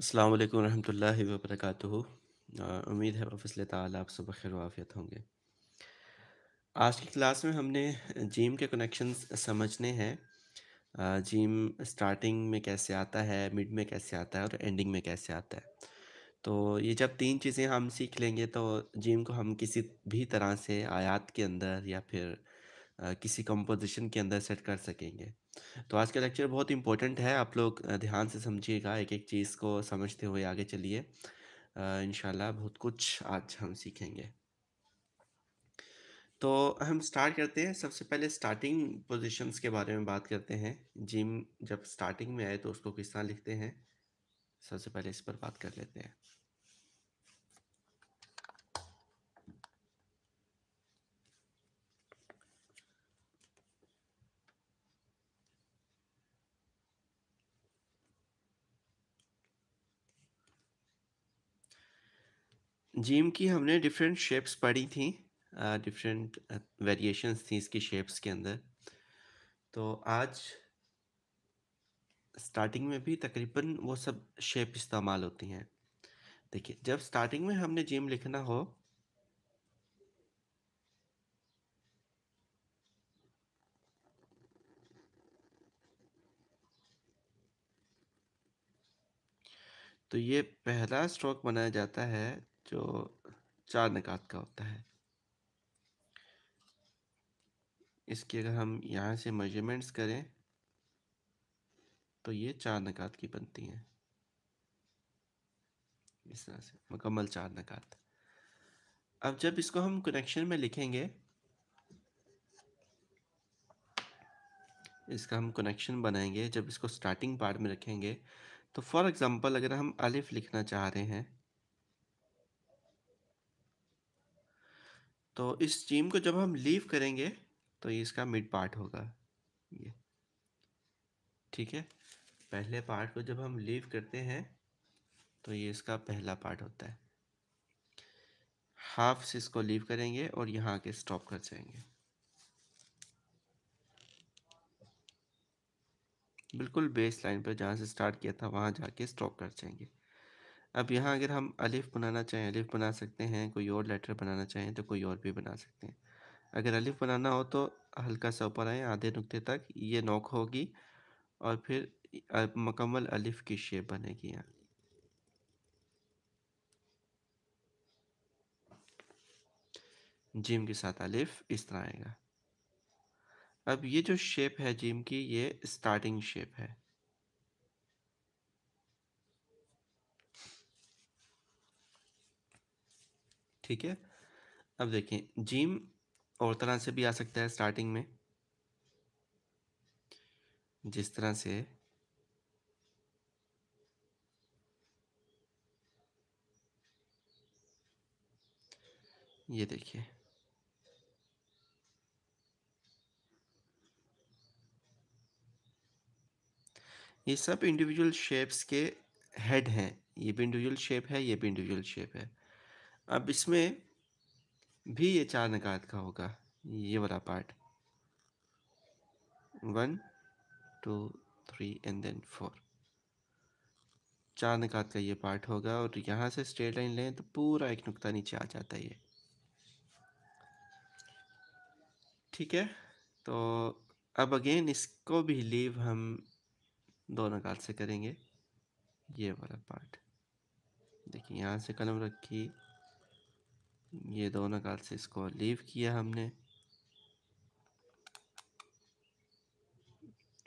अस्सलाम वालेकुम रहमतुल्लाहि व बरकातुहू उम्मीद है प्रोफेसर ताल आप सब खैर वाफियत होंगे आज की क्लास में हमने जीम के कनेक्शन समझने हैं जीम स्टार्टिंग में कैसे आता है मिड में कैसे आता है और एंडिंग में कैसे आता है तो ये जब तीन चीज़ें हम सीख लेंगे तो जीम को हम किसी भी तरह से आयात के अंदर या फिर किसी कंपोजिशन के अंदर सेट कर सकेंगे तो आज का लेक्चर बहुत इंपॉर्टेंट है आप लोग ध्यान से समझिएगा एक एक चीज़ को समझते हुए आगे चलिए इन बहुत कुछ आज हम सीखेंगे तो हम स्टार्ट करते हैं सबसे पहले स्टार्टिंग पोजीशंस के बारे में बात करते हैं जिम जब स्टार्टिंग में आए तो उसको किस तरह लिखते हैं सबसे पहले इस पर बात कर लेते हैं जिम की हमने डिफरेंट शेप्स पढ़ी थी डिफरेंट वेरिएशंस थी इसकी शेप्स के अंदर तो आज स्टार्टिंग में भी तकरीबन वो सब शेप इस्तेमाल होती हैं देखिए जब स्टार्टिंग में हमने जिम लिखना हो तो ये पहला स्ट्रोक बनाया जाता है जो चार निकात का होता है इसकी अगर हम यहाँ से मेजरमेंट्स करें तो ये चार नकात की बनती हैं इस तरह से मुकम्मल चार नकात अब जब इसको हम कनेक्शन में लिखेंगे इसका हम कनेक्शन बनाएंगे जब इसको स्टार्टिंग पार्ट में रखेंगे तो फॉर एग्ज़ाम्पल अगर हम अलिफ़ लिखना चाह रहे हैं तो इस स्टीम को जब हम लीव करेंगे तो ये इसका मिड पार्ट होगा ये ठीक है पहले पार्ट को जब हम लीव करते हैं तो ये इसका पहला पार्ट होता है हाफ से इसको लीव करेंगे और यहाँ के स्टॉप कर जाएंगे बिल्कुल बेस लाइन पर जहाँ से स्टार्ट किया था वहाँ जाके स्टॉप कर जाएंगे अब यहाँ अगर हम अलिफ़ बनाना चाहें अलिफ़ बना सकते हैं कोई और लेटर बनाना चाहें तो कोई और भी बना सकते हैं अगर अलिफ़ बनाना हो तो हल्का सा ऊपर आए आधे नुक्ते तक ये नोक होगी और फिर मकमल अलिफ़ की शेप बनेगी यहाँ जिम के साथ अलिफ़ इस तरह आएगा अब ये जो शेप है जिम की ये स्टार्टिंग शेप है ठीक है अब देखें जीम और तरह से भी आ सकता है स्टार्टिंग में जिस तरह से ये देखिए ये सब इंडिविजुअल शेप्स के हेड हैं ये भी इंडिविजुअल शेप है ये भी इंडिविजुअल शेप है अब इसमें भी ये चार नकात का होगा ये वाला part one two three and then four चार नकात का ये पार्ट होगा और यहाँ से स्ट्रेट लाइन लें तो पूरा एक नुकता नीचे आ जाता है ये ठीक है तो अब अगेन इसको भी लीव हम दो नकात से करेंगे ये वाला पार्ट देखिए यहाँ से कलम रखी ये दोनों काल से इसको लीव किया हमने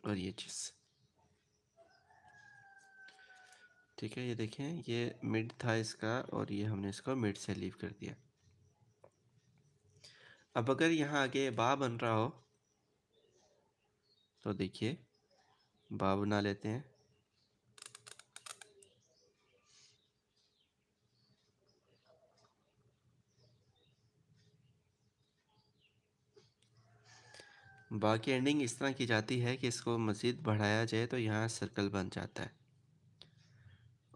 और ये चीज़ ठीक है ये देखें ये मिड था इसका और ये हमने इसको मिड से लीव कर दिया अब अगर यहाँ आगे बा बन रहा हो तो देखिए बा बना लेते हैं बाकी एंडिंग इस तरह की जाती है कि इसको मज़ीद बढ़ाया जाए तो यहाँ सर्कल बन जाता है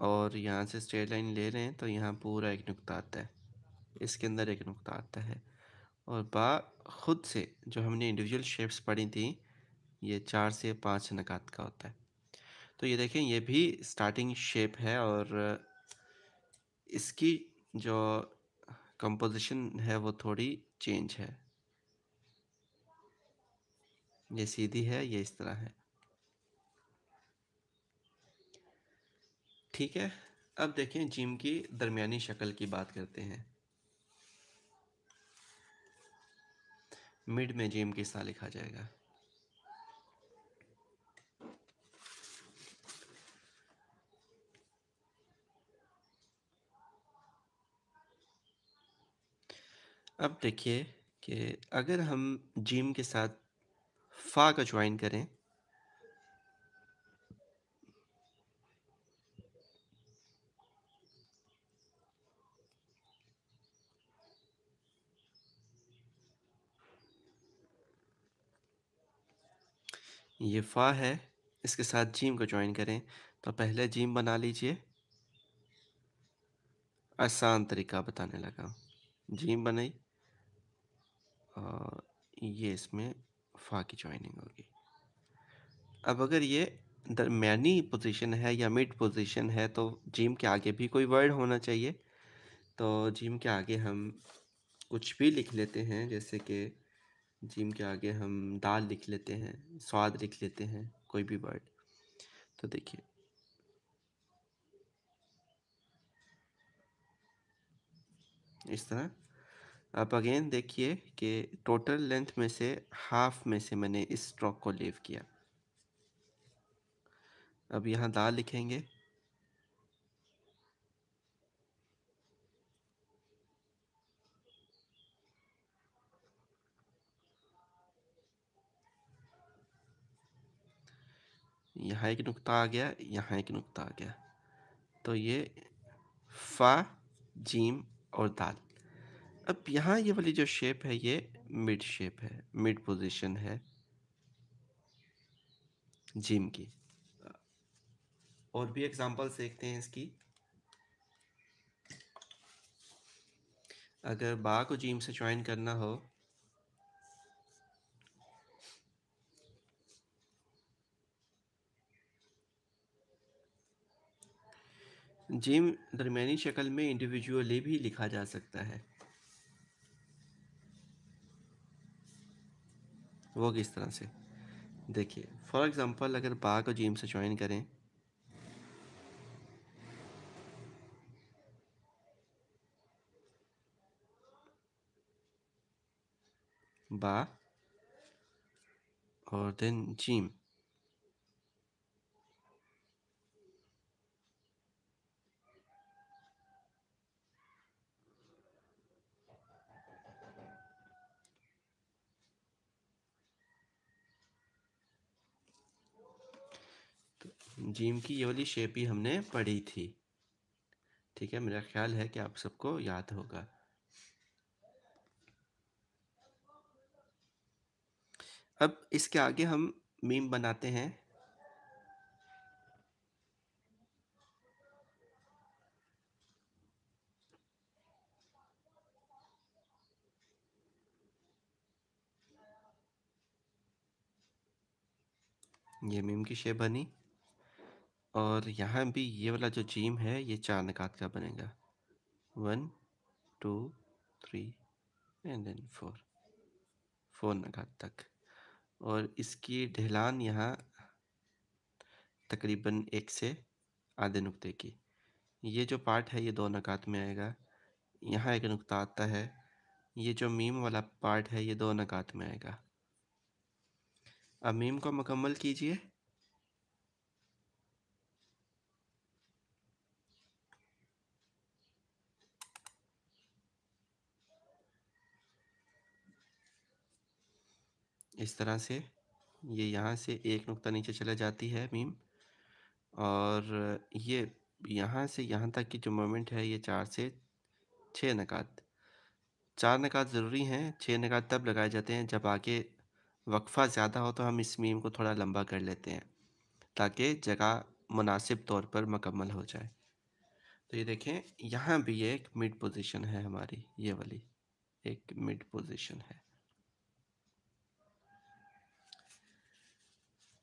और यहाँ से स्ट्रेट लाइन ले रहे हैं तो यहाँ पूरा एक नुकता आता है इसके अंदर एक नुकता आता है और बा खुद से जो हमने इंडिविजुअल शेप्स पढ़ी थी ये चार से पाँच नकात का होता है तो ये देखें ये भी स्टार्टिंग शेप है और इसकी जो कंपोजिशन है वो थोड़ी चेंज है ये सीधी है ये इस तरह है ठीक है अब देखें जिम की दरमियानी शक्ल की बात करते हैं मिड में जिम किस तरह लिखा जाएगा अब देखिए कि अगर हम जिम के साथ फा का ज्वाइन करें ये फा है इसके साथ जीम को ज्वाइन करें तो पहले जीम बना लीजिए आसान तरीका बताने लगा जीम बनाई और ये इसमें फ़ा की ज्वाइनिंग होगी अब अगर ये दरमियानी पोजीशन है या मिड पोजीशन है तो जिम के आगे भी कोई वर्ड होना चाहिए तो जिम के आगे हम कुछ भी लिख लेते हैं जैसे कि जिम के आगे हम दाल लिख लेते हैं स्वाद लिख लेते हैं कोई भी वर्ड तो देखिए इस तरह आप अगेन देखिए कि टोटल लेंथ में से हाफ में से मैंने इस स्ट्रोक को लेव किया अब यहाँ दाल लिखेंगे यहाँ एक नुक्ता आ गया यहाँ एक नुक्ता आ गया तो ये फा जीम और दाल अब यहाँ ये वाली जो शेप है ये मिड शेप है मिड पोजीशन है जिम की और भी एग्जांपल्स देखते हैं इसकी अगर बा को जिम से ज्वाइन करना हो जिम दरमियानी शक्ल में इंडिविजुअली भी लिखा जा सकता है वो किस तरह से देखिए फॉर एग्ज़ाम्पल अगर बा को जीम से ज्वाइन करें बा और देन जीम जीम की ये वाली शेप ही हमने पढ़ी थी ठीक है मेरा ख्याल है कि आप सबको याद होगा अब इसके आगे हम मीम बनाते हैं ये मीम की शेप बनी और यहाँ भी ये वाला जो जीम है ये चार निकात का बनेगा one two three and then four four निकात तक और इसकी ढलान यहाँ तकरीबन एक से आधे नुक्ते की ये जो पार्ट है ये दो नकात में आएगा यहाँ एक नुक्ता आता है ये जो मीम वाला पार्ट है ये दो नकात में आएगा अब मीम को मुकम्मल कीजिए इस तरह से ये यहाँ से एक नुक्ता नीचे चले जाती है मीम और ये यहाँ से यहाँ तक की जो मोमेंट है ये चार से छः नकात चार नकात ज़रूरी हैं छः नकात तब लगाए जाते हैं जब आगे वक्फ़ा ज़्यादा हो तो हम इस मीम को थोड़ा लंबा कर लेते हैं ताकि जगह मुनासिब तौर पर मकम्मल हो जाए तो ये देखें यहाँ भी एक मिड पोजीशन है हमारी ये वाली एक मिड पोजीशन है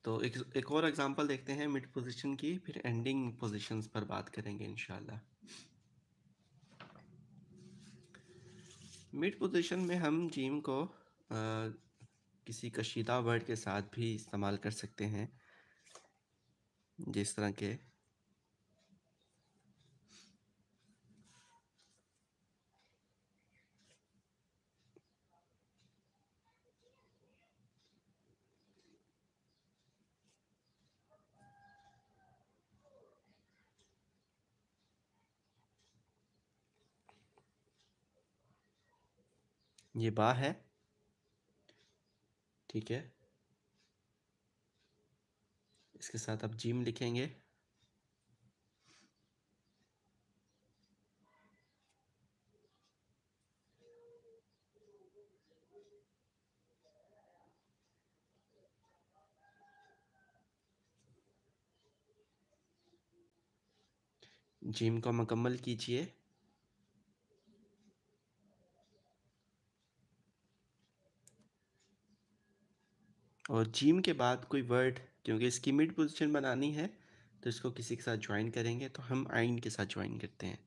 तो एक एक और एग्जांपल देखते हैं मिड पोजीशन की फिर एंडिंग पोजीशंस पर बात करेंगे इनशाला मिड पोजीशन में हम जीम को आ, किसी कशीदा वर्ड के साथ भी इस्तेमाल कर सकते हैं जिस तरह के ये बा है ठीक है इसके साथ आप जीम लिखेंगे जिम को मुकम्मल कीजिए और जिम के बाद कोई वर्ड क्योंकि इसकी मिड पोजीशन बनानी है तो इसको किसी के साथ ज्वाइन करेंगे तो हम आइन के साथ ज्वाइन करते हैं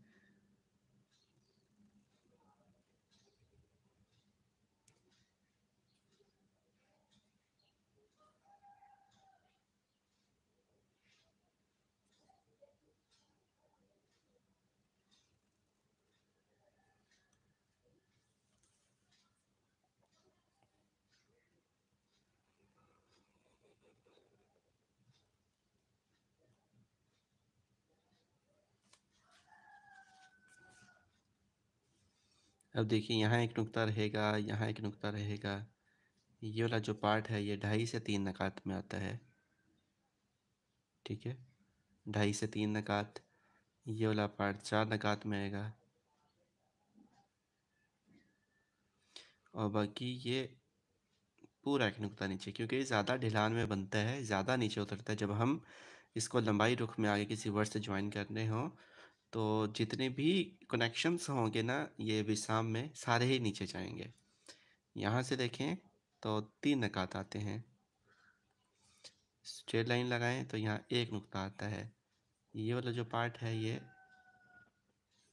अब देखिए यहाँ एक नुकता रहेगा यहाँ एक नुकता रहेगा ये वाला जो पार्ट है ये ढाई से तीन नकात में आता है ठीक है ढाई से तीन नकात ये वाला पार्ट चार नकात में आएगा और बाकी ये पूरा एक नुकता नीचे क्योंकि ज़्यादा ढिलान में बनता है ज़्यादा नीचे उतरता है जब हम इसको लंबाई रुख में आगे किसी वर्ष से ज्वाइन करने हों तो जितने भी कनेक्शंस होंगे ना ये विसाम में सारे ही नीचे जाएंगे यहाँ से देखें तो तीन नकात आते हैं स्ट्रेट लाइन लगाएं तो यहाँ एक नुकता आता है ये वाला जो पार्ट है ये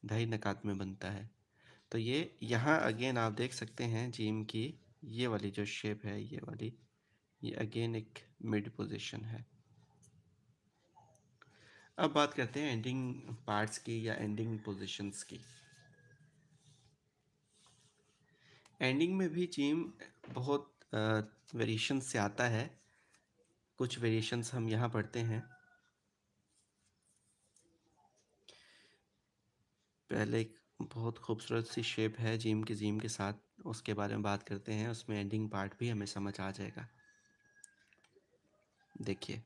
ढाई नकात में बनता है तो ये यहाँ अगेन आप देख सकते हैं जीम की ये वाली जो शेप है ये वाली ये अगेन एक मिड पोजिशन है अब बात करते हैं एंडिंग पार्ट्स की या एंडिंग पोजीशंस की एंडिंग में भी चीम बहुत वेरिएशन से आता है कुछ वेरिएशंस हम यहाँ पढ़ते हैं पहले एक बहुत खूबसूरत सी शेप है जीम के जीम के साथ उसके बारे में बात करते हैं उसमें एंडिंग पार्ट भी हमें समझ आ जाएगा देखिए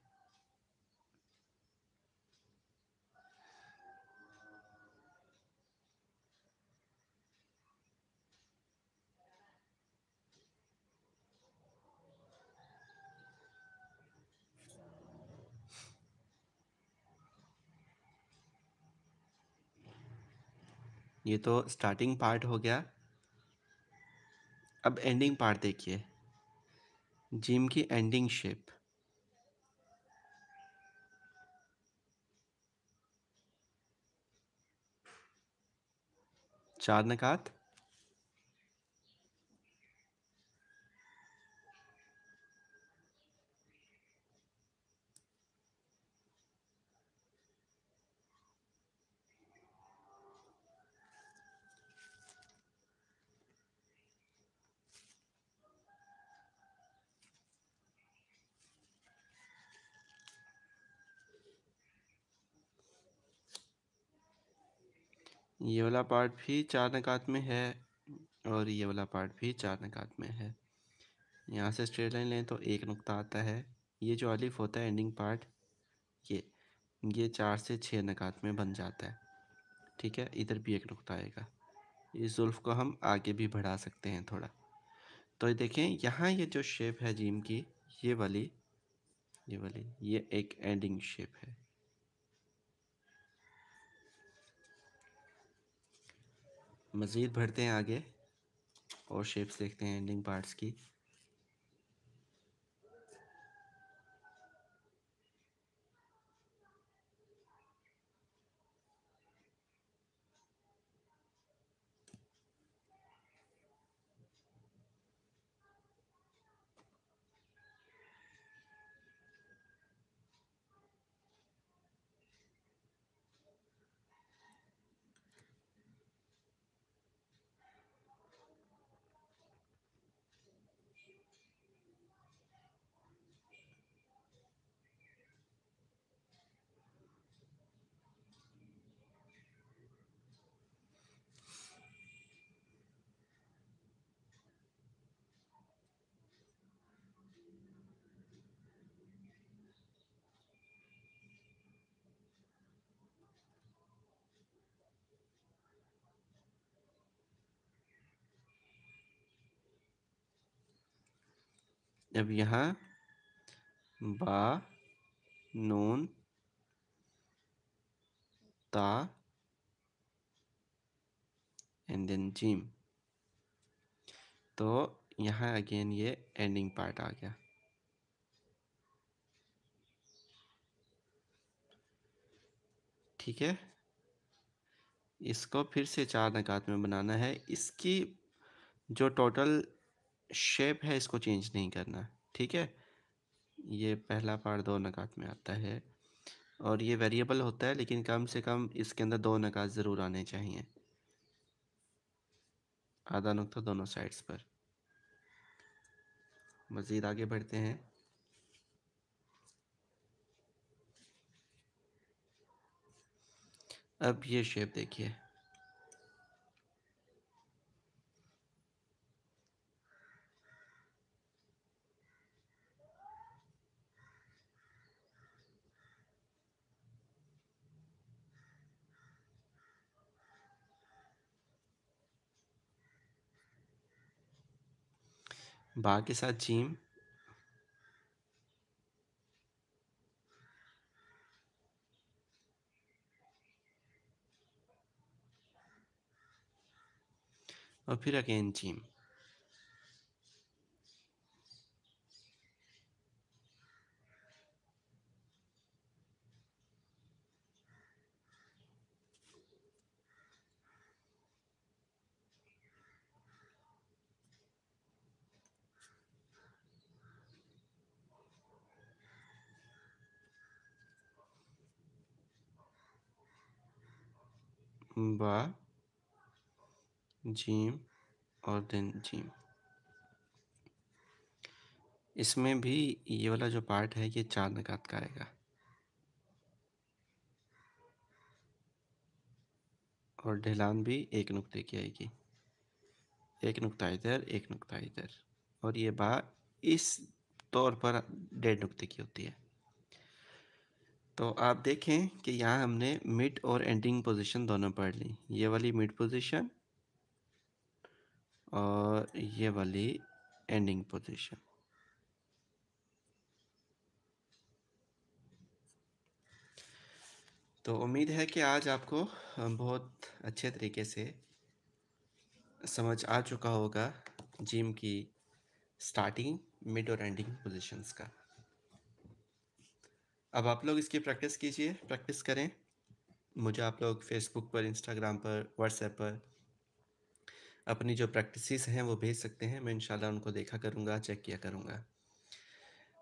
ये तो स्टार्टिंग पार्ट हो गया अब एंडिंग पार्ट देखिए जिम की एंडिंग शेप चार नकात ये वाला पार्ट भी चार नकात में है और ये वाला पार्ट भी चार नकात में है यहाँ से स्ट्रेट लाइन लें तो एक नुकता आता है ये जो अलिफ होता है एंडिंग पार्ट ये ये चार से छः नकात में बन जाता है ठीक है इधर भी एक नुकता आएगा इस जुल्फ को हम आगे भी बढ़ा सकते हैं थोड़ा तो देखें यहाँ ये जो शेप है जिम की ये वाली ये वाली ये एक एंडिंग शेप है मज़ीद बढ़ते हैं आगे और शेप्स देखते हैं एंडिंग पार्ट्स की अब यहाँ बा नून ता एंड देन जीम तो यहाँ अगेन ये एंडिंग पार्ट आ गया ठीक है इसको फिर से चार नकात में बनाना है इसकी जो टोटल शेप है इसको चेंज नहीं करना ठीक है ये पहला पार्ट दो नकात में आता है और ये वेरिएबल होता है लेकिन कम से कम इसके अंदर दो नकात ज़रूर आने चाहिए आधा नुकता दोनों साइड्स पर मज़ीद आगे बढ़ते हैं अब ये शेप देखिए बा के साथ जीम और फिर अगेन जीम बा जीम और देन जीम इसमें भी ये वाला जो पार्ट है ये चार नकात का आएगा और ढलान भी एक नुक्ते की आएगी एक नुक्ता इधर एक नुक्ता इधर और ये बा इस तौर पर डेढ़ नुक्ते की होती है तो आप देखें कि यहाँ हमने मिड और एंडिंग पोजीशन दोनों पढ़ ली ये वाली मिड पोजीशन और ये वाली एंडिंग पोजीशन तो उम्मीद है कि आज आपको बहुत अच्छे तरीके से समझ आ चुका होगा जिम की स्टार्टिंग मिड और एंडिंग पोजीशंस का अब आप लोग इसकी प्रैक्टिस कीजिए प्रैक्टिस करें मुझे आप लोग फेसबुक पर इंस्टाग्राम पर व्हाट्सएप पर अपनी जो प्रैक्टिस हैं वो भेज सकते हैं मैं इंशाल्लाह उनको देखा करूँगा चेक किया करूँगा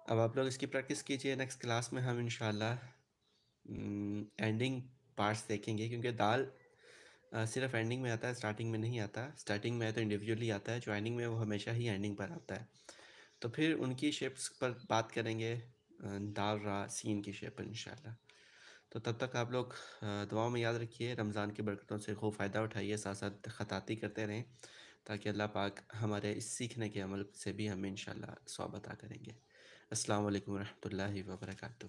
अब आप लोग इसकी प्रैक्टिस कीजिए नेक्स्ट क्लास में हम इंशाल्लाह एंडिंग पार्ट्स देखेंगे क्योंकि दाल सिर्फ एंडिंग में आता है स्टार्टिंग में नहीं आता स्टार्टिंग में तो इंडिविजुअली आता है ज्वाइनिंग में वो हमेशा ही एंडिंग पर आता है तो फिर उनकी शेप्स पर बात करेंगे दाल रा सीन की शेप पर इंशाल्लाह तो तब तक आप लोग दुआओं में याद रखिए रमज़ान की बरकतों से खूब फ़ायदा उठाइए साथ साथ ख़ताती करते रहें ताकि अल्लाह पाक हमारे इस सीखने के अमल से भी हमें इन शाला अता करेंगे अल्लाम वरहमल वर्का